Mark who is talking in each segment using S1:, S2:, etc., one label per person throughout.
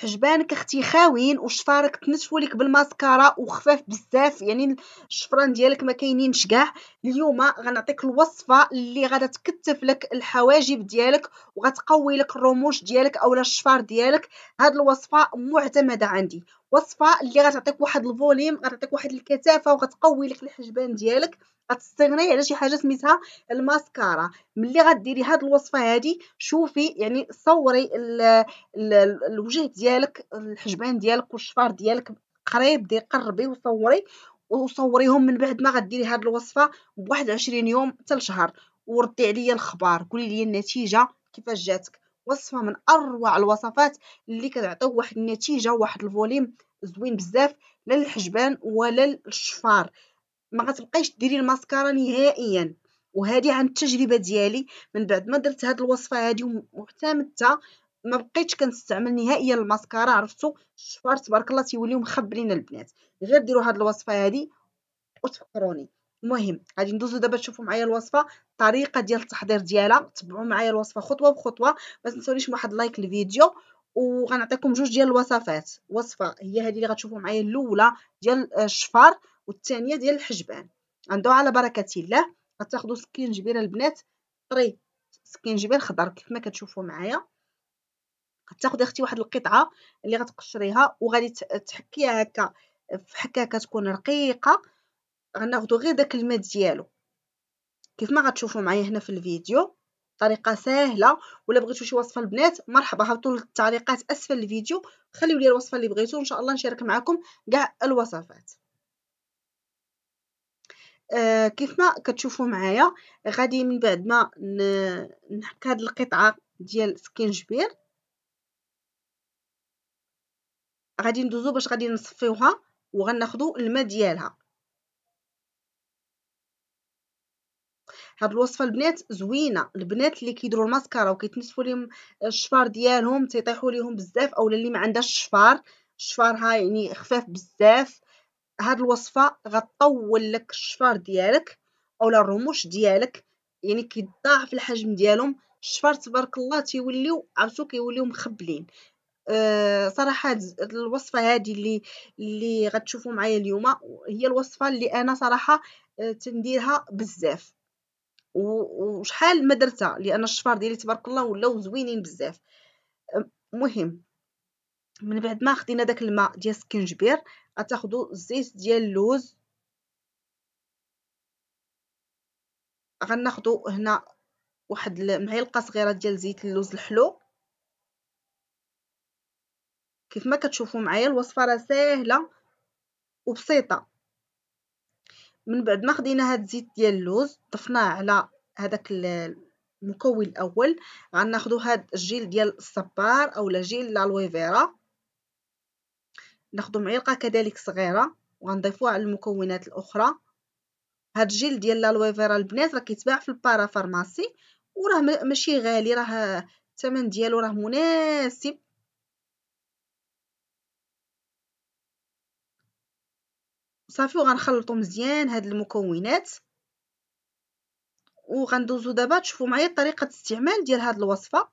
S1: حجبانك اختي خاوين وشفارك تنشفوا لك بالماسكارا وخفاف بزاف يعني الشفران ديالك ما كاينينش كاع اليوم غنعطيك الوصفه اللي غادا تكتف لك الحواجب ديالك وغتقوي لك الرموش ديالك اولا الشفار ديالك هاد الوصفه معتمده عندي وصفه اللي غتعطيك واحد الفوليوم غتعطيك واحد الكثافه وغتقوي لك الحجبان ديالك غتستغني على شي حاجه سميتها الماسكارا ملي غديري هاد الوصفه هادي شوفي يعني صوري ال ال الوجه ديالك الحجبان ديالك والشفار ديالك قريب دي قربي وصوري وصوريهم من بعد ما غديري هاد الوصفه بواحد 20 يوم حتى لشهر وردي عليا الخبر قولي لي النتيجه كيفاش جاتك وصفه من اروع الوصفات اللي كتعطيو واحد النتيجه واحد الفوليوم زوين بزاف للحجبان ولا للشفار ما غتبقايش ديري الماسكارا نهائيا وهذه عن التجربه ديالي من بعد ما درت هاد الوصفه هادي واعتمدتها ما بقيتش كنستعمل نهائيا الماسكارا عرفتو الشفار تبارك الله تيوليو مخبلين البنات غير ديروا هاد الوصفه هادي وتفكروني المهم غادي ندوزو دابا تشوفوا معايا الوصفه الطريقه ديال التحضير ديالها تبعوا معايا الوصفه خطوه بخطوه ما تنساونيش واحد لايك الفيديو وغنعطيكم جوج ديال الوصفات وصفه هي هذه اللي غتشوفوا معايا الاولى ديال الشفار والثانيه ديال الحجبان غندوي على بركه الله غتاخذوا سكينجبير البنات طري سكينجبير خضر كيف ما كتشوفوا معايا غتاخذي اختي واحد القطعه اللي غتقشريها وغادي تحكيها هكا في حكاكه تكون رقيقه غناخدو غير داك الماء ديالو كيف ما غتشوفوا معايا هنا في الفيديو طريقه سهله ولا بغيتو شي وصفه البنات مرحبا هبطوا للتعليقات اسفل الفيديو خليو لي الوصفه اللي بغيتو ان شاء الله نشارك معكم كاع الوصفات آه كيف ما كتشوفوا معايا غادي من بعد ما نحك هاد القطعه ديال سكينجبير غادي ندوزو باش غادي نصفيوها وغناخدو الماء ديالها هاد الوصفه البنات زوينه البنات اللي كيديروا الماسكارا وكيتنسفوا لهم الشفار ديالهم تيطيحوا لهم بزاف اولا اللي ما عندهاش الشفار شفارها يعني خفاف بزاف هاد الوصفه غطول لك الشفار ديالك اولا الرموش ديالك يعني كيضاعف الحجم ديالهم الشفار تبارك الله تيوليو عرفتو كيوليو مخبلين أه صراحه الوصفه هذه اللي اللي غتشوفوا معايا اليوم هي الوصفه اللي انا صراحه آه، تنديرها بزاف وشحال ما درتها لان الشفار ديالي تبارك الله ولاو زوينين بزاف مهم من بعد ما خدينا داك الماء ديال السكنجبير غتاخذوا الزيت ديال اللوز غناخذوا هنا واحد المعلقه صغيره ديال زيت اللوز الحلو كيف ما كتشوفوا معايا الوصفه راه ساهله وبسيطه من بعد ما خدينا هاد الزيت ديال اللوز ضفناه على هذاك المكون الاول غناخدو هاد الجيل ديال الصبار اولا جيل لالويفيرا ناخدو معلقه كذلك صغيره وغنضيفوها على المكونات الاخرى هاد الجيل ديال لالويفيرا البنات راه كيتباع في البارا فارماسي وراه ماشي غالي راه الثمن ديالو راه مناسب صافي وغنخلطوا مزيان هاد المكونات وغندوزو دابا تشوفوا معايا طريقه الاستعمال ديال هاد الوصفه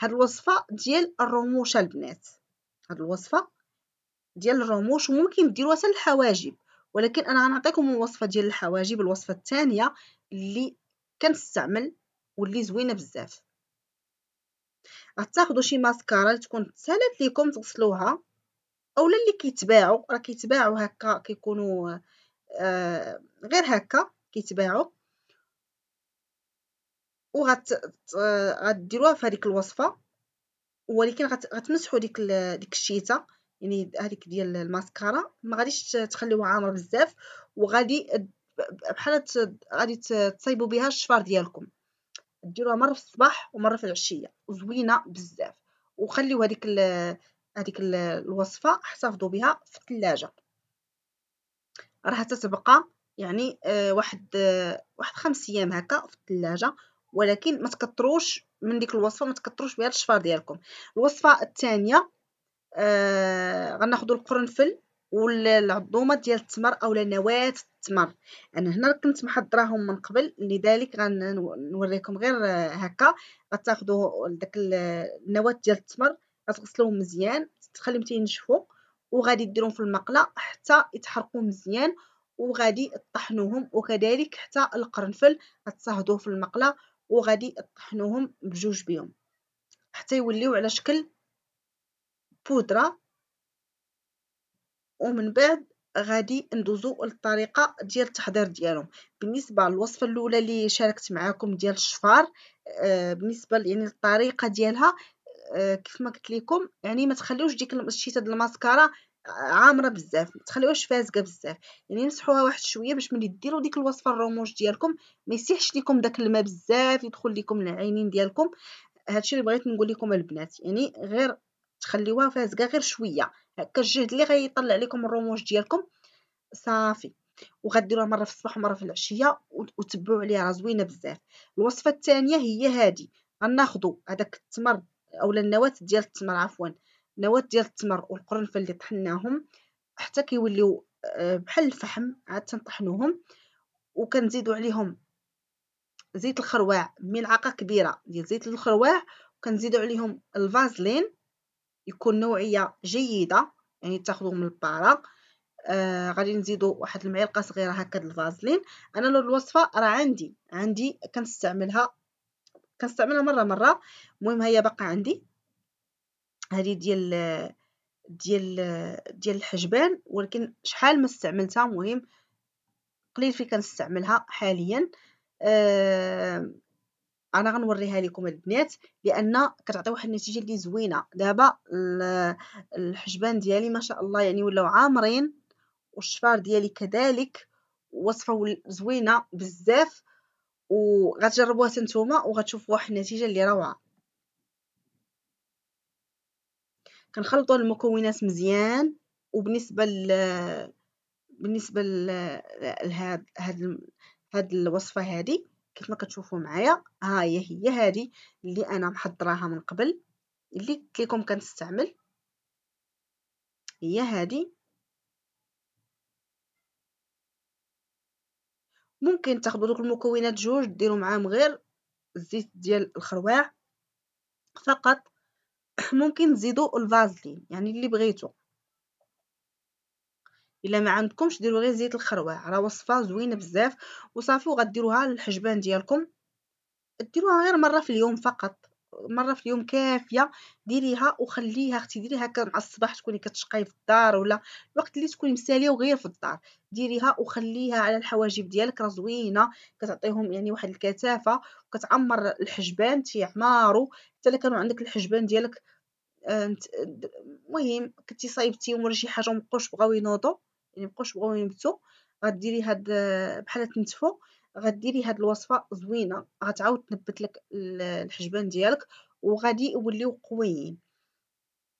S1: هاد الوصفه ديال الرموش البنات هاد الوصفه ديال الرموش وممكن ديروها حتى الحواجب ولكن انا غنعطيكم الوصفه ديال الحواجب الوصفه الثانيه اللي كنستعمل واللي زوينه بزاف غتاخذوا شي ماسكارا تكون تسالات ليكم تغسلوها اولا اللي كيتباعوا راه كيتباعوا هكا كيكونوا آه غير هكا كيتباعوا وغت غديروها في هذيك الوصفه ولكن غتمسحوا ديك ديك الشيته يعني هذيك ديال الماسكارا ما غاديش تخليوها عامره بزاف وغادي بحال غادي تصايبوا بها الشفار ديالكم ديروها مره في الصباح ومره في العشيه زوينه بزاف وخليو هذيك هذيك الوصفه احتفظوا بها في الثلاجه راح تتبقى يعني آه، واحد آه، واحد خمس ايام هكا في الثلاجه ولكن ما تكتروش من ديك الوصفه ما تكتروش بها الشفار ديالكم الوصفه الثانيه آه غناخذوا القرنفل والعضومه ديال التمر اولا نواه التمر انا هنا كنت محضراهم من قبل لذلك غنوريكم غير آه، هكا غتاخذوا داك النواه ديال التمر غتغسلوهم مزيان تخليهم تينشفوا وغادي ديروهم في المقله حتى يتحرقوا مزيان وغادي طحنوهم وكذلك حتى القرنفل غتصهدوه في المقله وغادي طحنوهم بجوج بيهم حتى يوليو على شكل بودره ومن بعد غادي ندوزو للطريقه ديال التحضير ديالهم بالنسبه للوصفه الاولى اللي شاركت معكم ديال الشفار آه، بالنسبه يعني الطريقه ديالها آه، كيف ما قلت لكم يعني ما تخليوش ديك الشيته ديال الماسكارا آه، عامره بزاف ما تخليوهاش فازقه بزاف يعني نسحوها واحد شويه باش ملي ديروا ديك الوصفه الرموش ديالكم ما يسيحش لكم داك الماء بزاف يدخل لكم العينين ديالكم هادشي اللي بغيت نقول لكم البنات يعني غير تخليوها فازقه غير شويه هكا الجهد اللي غيطلع لكم الرموش ديالكم صافي وغديروها مره في الصباح ومره في العشيه وتبعوا عليها راه زوينه بزاف الوصفه الثانيه هي هذه غناخذوا هذاك التمر اولا النواه ديال التمر عفوا النواه ديال التمر والقرنفل اللي طحناهم حتى كيوليو آه، بحال الفحم عاد تنطحنوهم وكنزيدو عليهم زيت الخروع ملعقه كبيره ديال زيت الخروع وكنزيدو عليهم الفازلين يكون نوعيه جيده يعني تاخذوه من البارا آه غادي نزيدو واحد المعلقه صغيره هكا الفازلين انا الوصفه راه عندي عندي كنستعملها كنستعملها مره مره المهم هي باقا عندي هذه ديال ديال ديال الحجبان ولكن شحال ما استعملتها المهم قليل فين كنستعملها حاليا أه انا غنوريها لكم البنات لان كتعطي واحد النتيجه اللي زوينه دابا الحجبان ديالي ما شاء الله يعني ولاو عامرين والشفار ديالي كذلك وصفه زوينه بزاف وغتجربوها نتوما وغتشوفوا واحد النتيجه اللي روعه كنخلطوا المكونات مزيان وبالنسبه ل بالنسبه لهاد هاد هاد الوصفه هادي كيف ما كتشوفوا معايا ها هي هي هادي اللي انا محضراها من قبل اللي قلت لكم كنستعمل هي هادي ممكن تاخدو دوك المكونات جوج ديرو معاهم غير الزيت ديال الخروع فقط ممكن تزيدو الفازلين يعني اللي بغيتو الا ما عندكمش ديروا غير زيت الخروع راه وصفه زوينه بزاف وصافي وغديروها للحجبان ديالكم ديروها غير مره في اليوم فقط مره في اليوم كافيه ديريها وخليها اختي ديريها هكا مع الصباح تكوني كتشقاي في الدار ولا الوقت اللي تكوني مساليه وغير في الدار ديريها وخليها على الحواجب ديالك راه زوينه كتعطيهم يعني واحد الكثافه وكتعمر الحجبان تيعمارو حتى الا كانوا عندك الحجبان ديالك آه، المهم كنتي صايبتيهم ولا شي حاجه مبقوش بغاو ينوضوا يعني مبقوش بغاو ينبتوا غديري هاد آه، بحال تنتفو غديري هاد الوصفه زوينه غتعاود تنبت لك الحجبان ديالك وغادي يوليو قويين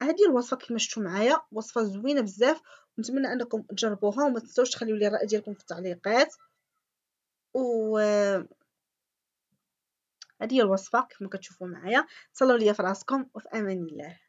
S1: هذه الوصفه كما شفتوا معايا وصفه زوينه بزاف نتمنى انكم تجربوها وما تنساوش تخليو لي الراي ديالكم في التعليقات و هذه هي الوصفه كما كتشوفوا معايا صلوا ليا في راسكم وفي امان الله